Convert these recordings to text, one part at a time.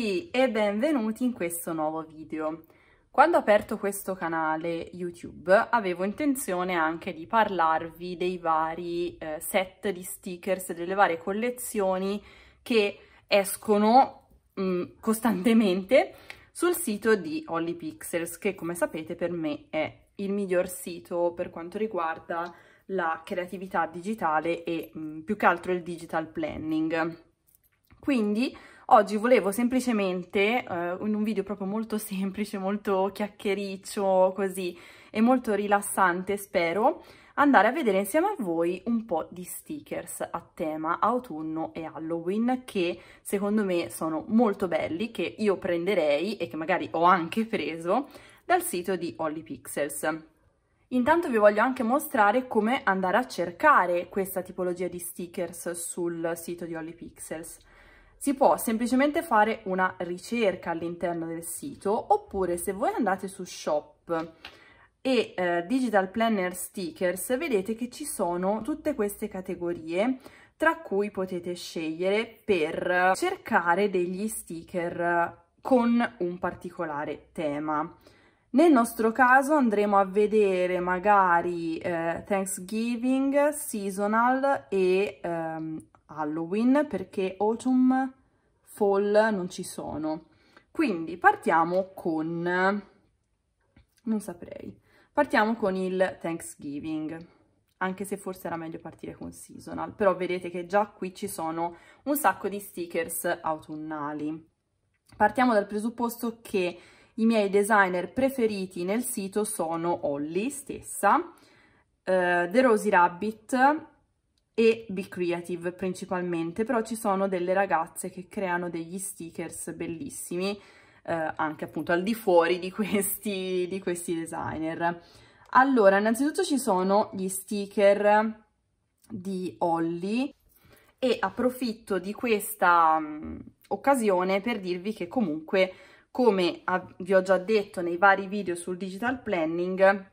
tutti e benvenuti in questo nuovo video. Quando ho aperto questo canale YouTube avevo intenzione anche di parlarvi dei vari eh, set di stickers, delle varie collezioni che escono mh, mm, costantemente sul sito di Holly Pixels, che come sapete per me è il miglior sito per quanto riguarda la creatività digitale e mh, mm, più che altro il digital planning. Quindi Oggi volevo semplicemente, eh, in un video proprio molto semplice, molto chiacchiericcio così e molto rilassante spero, andare a vedere insieme a voi un po' di stickers a tema autunno e Halloween che secondo me sono molto belli, che io prenderei e che magari ho anche preso dal sito di Holly Pixels. Intanto vi voglio anche mostrare come andare a cercare questa tipologia di stickers sul sito di Holly Pixels. Si può semplicemente fare una ricerca all'interno del sito oppure se voi andate su shop e eh, digital planner stickers vedete che ci sono tutte queste categorie tra cui potete scegliere per cercare degli sticker con un particolare tema. Nel nostro caso andremo a vedere magari eh, Thanksgiving, Seasonal e ehm, Halloween perché autumn, fall non ci sono. Quindi partiamo con, non saprei, partiamo con il Thanksgiving, anche se forse era meglio partire con seasonal, però vedete che già qui ci sono un sacco di stickers autunnali. Partiamo dal presupposto che i miei designer preferiti nel sito sono Holly stessa, uh, The Rosy Rabbit e Be Creative principalmente, però ci sono delle ragazze che creano degli stickers bellissimi, eh, anche appunto al di fuori di questi, di questi designer. Allora, innanzitutto ci sono gli sticker di Holly e approfitto di questa mh, mm, occasione per dirvi che comunque, come vi ho già detto nei vari video sul digital planning,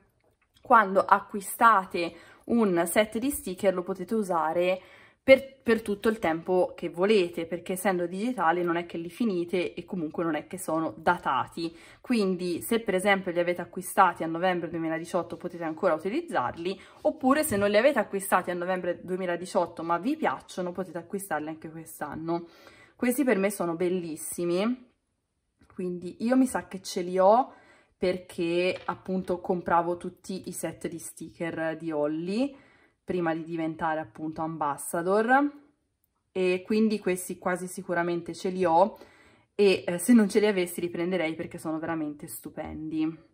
quando acquistate un set di sticker lo potete usare per, per, tutto il tempo che volete, perché essendo digitali non è che li finite e comunque non è che sono datati. Quindi se per esempio li avete acquistati a novembre 2018 potete ancora utilizzarli, oppure se non li avete acquistati a novembre 2018 ma vi piacciono potete acquistarli anche quest'anno. Questi per me sono bellissimi, quindi io mi sa che ce li ho perché appunto compravo tutti i set di sticker di Holly prima di diventare appunto ambassador e quindi questi quasi sicuramente ce li ho e eh, se non ce li avessi li prenderei perché sono veramente stupendi.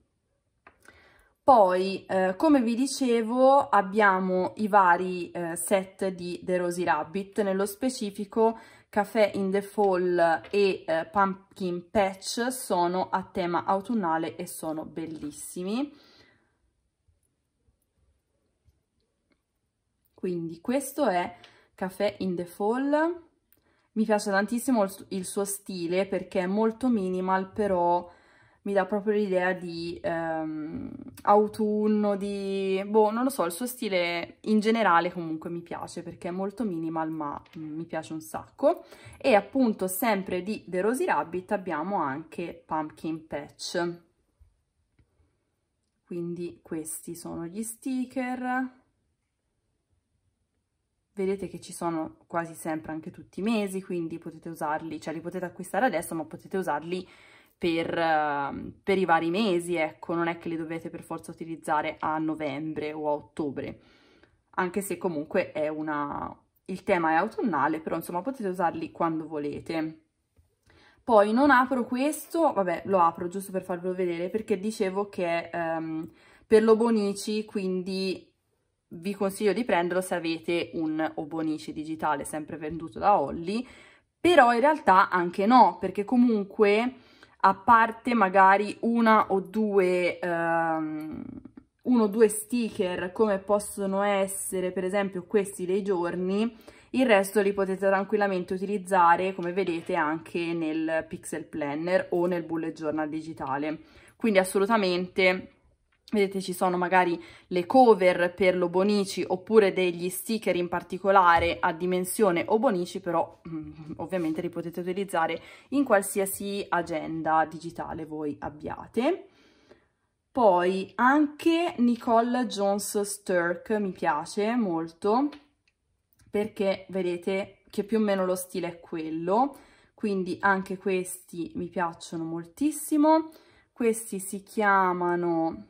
Poi, eh, come vi dicevo, abbiamo i vari eh, set di The Rosy Rabbit, nello specifico Café in the Fall e eh, Pumpkin Patch sono a tema autunnale e sono bellissimi. Quindi questo è Café in the Fall. Mi piace tantissimo il suo stile perché è molto minimal, però mi dà proprio l'idea di ehm, autunno, di... boh, non lo so, il suo stile in generale comunque mi piace perché è molto minimal ma mi piace un sacco. E appunto sempre di The Rosy Rabbit abbiamo anche Pumpkin Patch. Quindi questi sono gli sticker vedete che ci sono quasi sempre anche tutti i mesi, quindi potete usarli, cioè li potete acquistare adesso, ma potete usarli per, ehm, per i vari mesi, ecco, non è che li dovete per forza utilizzare a novembre o a ottobre, anche se comunque è una, il tema è autunnale, però insomma potete usarli quando volete. Poi non apro questo, vabbè lo apro giusto per farvelo vedere perché dicevo che è um, ehm, per l'Obonici, quindi vi consiglio di prenderlo se avete un Obonici digitale sempre venduto da Holly, però in realtà anche no, perché comunque a parte magari una o due, ehm, uno o due sticker come possono essere per esempio questi dei giorni, il resto li potete tranquillamente utilizzare come vedete anche nel pixel planner o nel bullet journal digitale. Quindi assolutamente Vedete ci sono magari le cover per l'Obonici oppure degli sticker in particolare a dimensione Obonici però mm, ovviamente li potete utilizzare in qualsiasi agenda digitale voi abbiate. Poi anche Nicole Jones Sturck mi piace molto perché vedete che più o meno lo stile è quello, quindi anche questi mi piacciono moltissimo. Questi si chiamano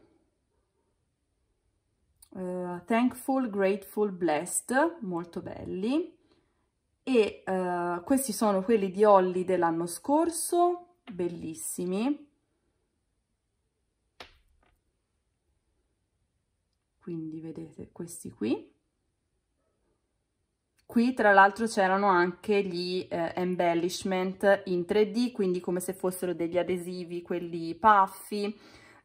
uh, Thankful, Grateful, Blessed, molto belli. E uh, questi sono quelli di Holly dell'anno scorso, bellissimi. Quindi vedete questi qui. Qui tra l'altro c'erano anche gli eh, embellishment in 3D, quindi come se fossero degli adesivi, quelli puffy.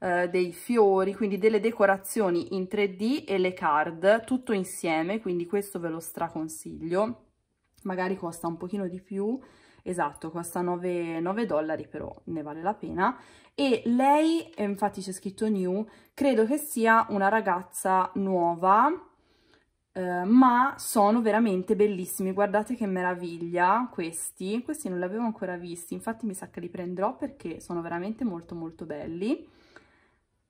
Eh, dei fiori, quindi delle decorazioni in 3D e le card, tutto insieme, quindi questo ve lo straconsiglio. Magari costa un pochino di più, esatto, costa 9, 9 dollari, però ne vale la pena. E lei, infatti c'è scritto new, credo che sia una ragazza nuova, Uh, ma sono veramente bellissimi, guardate che meraviglia questi, questi non li avevo ancora visti, infatti mi sa che li prenderò perché sono veramente molto molto belli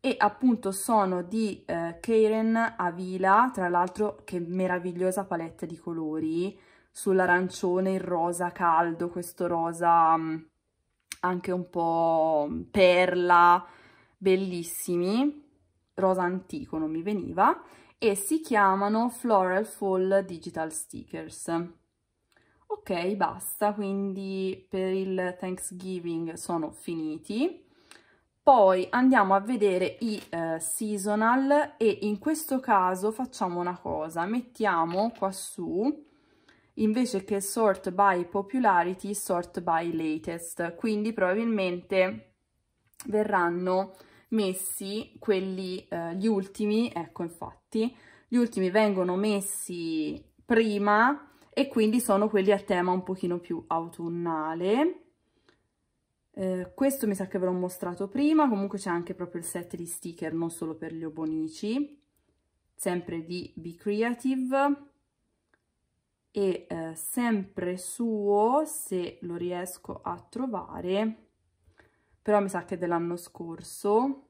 e appunto sono di eh, Karen Avila, tra l'altro che meravigliosa palette di colori, sull'arancione, il rosa caldo, questo rosa mm, anche un po' perla, bellissimi, rosa antico non mi veniva, e si chiamano Floral Fall Digital Stickers. Ok, basta, quindi per il Thanksgiving sono finiti poi andiamo a vedere i eh, seasonal e in questo caso facciamo una cosa mettiamo qua su invece che sort by popularity sort by latest quindi probabilmente verranno messi quelli eh, gli ultimi ecco infatti gli ultimi vengono messi prima e quindi sono quelli a tema un pochino più autunnale eh, questo mi sa che ve l'ho mostrato prima, comunque c'è anche proprio il set di sticker, non solo per gli obonici, sempre di Be Creative e eh, sempre suo, se lo riesco a trovare, però mi sa che dell'anno scorso,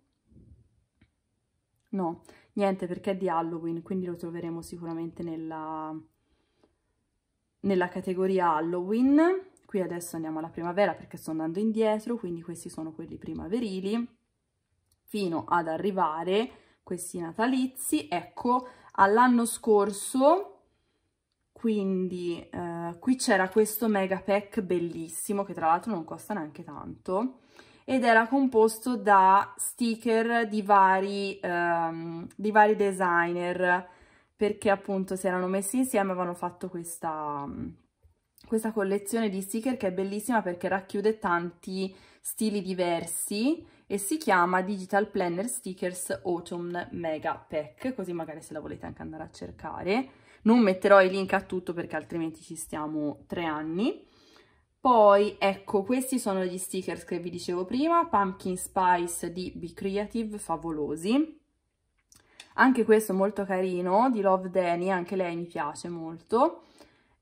no, niente perché è di Halloween, quindi lo troveremo sicuramente nella, nella categoria Halloween, qui adesso andiamo alla primavera perché sto andando indietro, quindi questi sono quelli primaverili, fino ad arrivare questi natalizi, ecco, all'anno scorso quindi eh, qui c'era questo mega pack bellissimo che tra l'altro non costa neanche tanto ed era composto da sticker di vari, ehm, di vari designer perché appunto si erano messi insieme e avevano fatto questa, questa collezione di sticker che è bellissima perché racchiude tanti stili diversi e si chiama Digital Planner Stickers Autumn Mega Pack, così magari se la volete anche andare a cercare. Non metterò i link a tutto perché altrimenti ci stiamo tre anni. Poi, ecco, questi sono gli stickers che vi dicevo prima, Pumpkin Spice di Be Creative, favolosi. Anche questo molto carino, di Love Danny, anche lei mi piace molto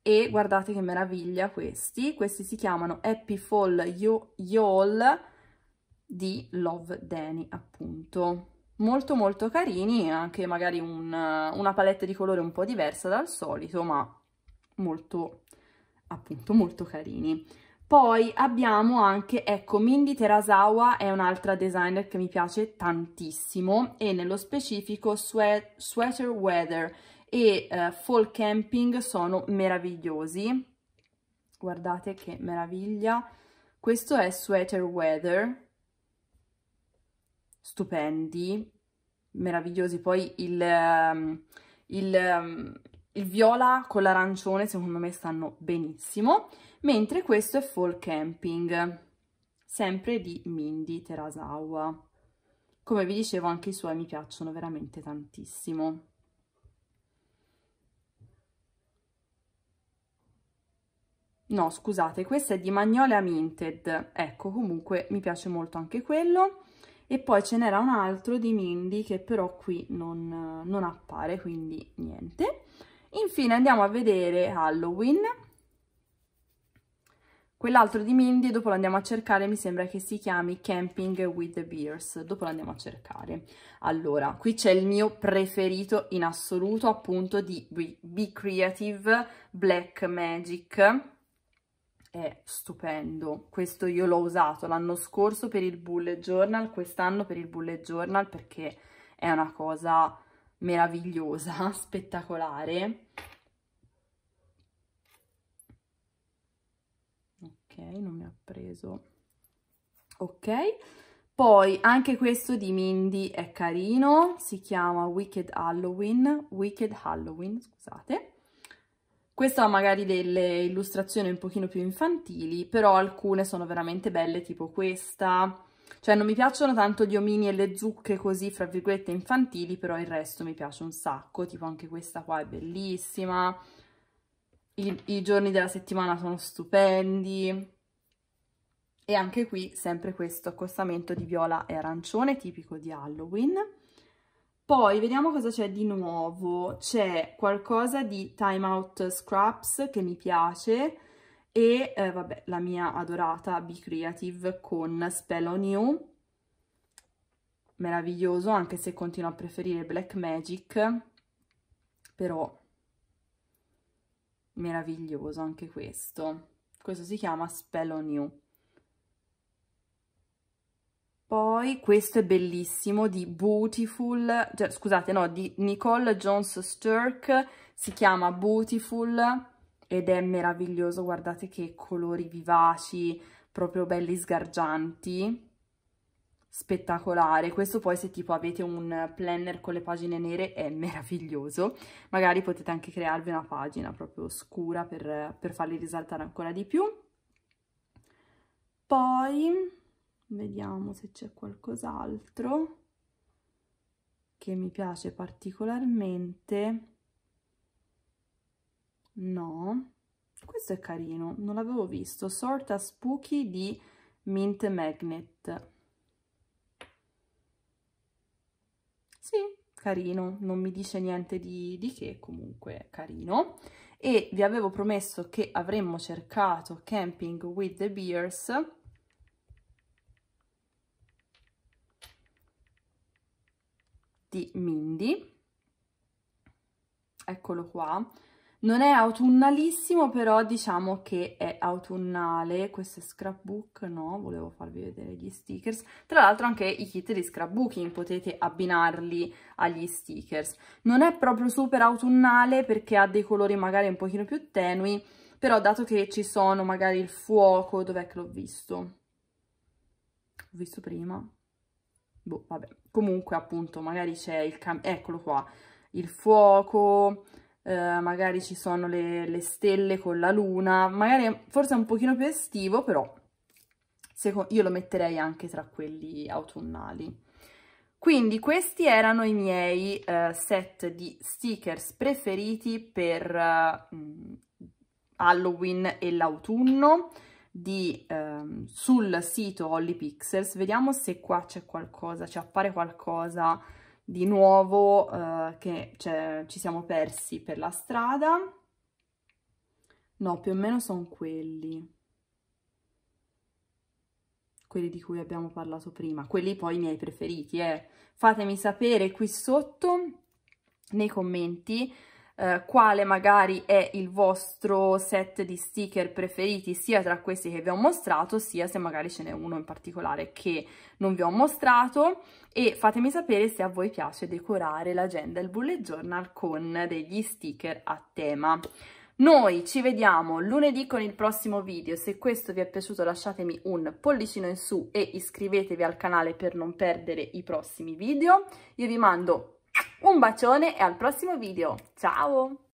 e guardate che meraviglia questi, questi si chiamano Happy Fall Yall di Love Danny appunto. Molto molto carini, anche magari un, una palette di colore un po' diversa dal solito, ma molto appunto molto carini. Poi abbiamo anche, ecco, Mindy Terasawa è un'altra designer che mi piace tantissimo e nello specifico Sweater Weather e eh, Fall Camping sono meravigliosi. Guardate che meraviglia. Questo è Sweater Weather, stupendi, meravigliosi. Poi il, ehm, il, ehm, il viola con l'arancione secondo me stanno benissimo, mentre questo è Fall Camping, sempre di Mindy Terasawa. Come vi dicevo anche i suoi mi piacciono veramente tantissimo. no scusate questa è di Magnolia Minted ecco comunque mi piace molto anche quello e poi ce n'era un altro di Mindy che però qui non, non appare quindi niente infine andiamo a vedere Halloween quell'altro di Mindy dopo lo andiamo a cercare mi sembra che si chiami Camping with the beers dopo lo andiamo a cercare allora qui c'è il mio preferito in assoluto appunto di Be Creative Black Magic è stupendo. Questo io l'ho usato l'anno scorso per il bullet journal, quest'anno per il bullet journal perché è una cosa meravigliosa, spettacolare. Ok, non mi ha preso. Ok, poi anche questo di Mindy è carino, si chiama Wicked Halloween, Wicked Halloween, scusate. Questa ha magari delle illustrazioni un pochino più infantili, però alcune sono veramente belle, tipo questa. Cioè non mi piacciono tanto gli omini e le zucche così, fra virgolette, infantili, però il resto mi piace un sacco, tipo anche questa qua è bellissima. I, i giorni della settimana sono stupendi. E anche qui sempre questo accostamento di viola e arancione, tipico di Halloween. Poi vediamo cosa c'è di nuovo, c'è qualcosa di Time Out Scraps che mi piace e eh, vabbè la mia adorata Be Creative con Spell on You, meraviglioso anche se continuo a preferire Black Magic, però meraviglioso anche questo, questo si chiama Spell on You. Poi questo è bellissimo di Beautiful, cioè, scusate no, di Nicole Jones Sturck, si chiama Beautiful ed è meraviglioso, guardate che colori vivaci, proprio belli sgargianti, spettacolare. Questo poi se tipo avete un planner con le pagine nere è meraviglioso, magari potete anche crearvi una pagina proprio scura per, per farli risaltare ancora di più. Poi vediamo se c'è qualcos'altro che mi piace particolarmente no questo è carino non l'avevo visto sorta spooky di mint magnet sì carino non mi dice niente di, di che comunque carino e vi avevo promesso che avremmo cercato camping with the beers di Mindy. Eccolo qua. Non è autunnalissimo, però diciamo che è autunnale. Questo è scrapbook, no? Volevo farvi vedere gli stickers. Tra l'altro anche i kit di scrapbooking potete abbinarli agli stickers. Non è proprio super autunnale perché ha dei colori magari un pochino più tenui, però dato che ci sono magari il fuoco, dov'è che l'ho visto? L'ho visto prima, boh, vabbè. Comunque, appunto, magari c'è il... eccolo qua, il fuoco, eh, magari ci sono le, le, stelle con la luna, magari forse è un pochino più estivo, però io lo metterei anche tra quelli autunnali. Quindi questi erano i miei eh, set di stickers preferiti per eh, Halloween e l'autunno di, eh, sul sito Holly Pixels, vediamo se qua c'è qualcosa, ci appare qualcosa di nuovo eh, che ci siamo persi per la strada. No, più o meno sono quelli. Quelli di cui abbiamo parlato prima, quelli poi i miei preferiti. Eh. Fatemi sapere qui sotto nei commenti eh, quale magari è il vostro set di sticker preferiti sia tra questi che vi ho mostrato sia se magari ce n'è uno in particolare che non vi ho mostrato e fatemi sapere se a voi piace decorare l'agenda e il bullet journal con degli sticker a tema. Noi ci vediamo lunedì con il prossimo video, se questo vi è piaciuto lasciatemi un pollicino in su e iscrivetevi al canale per non perdere i prossimi video. Io vi mando un bacione e al prossimo video. Ciao!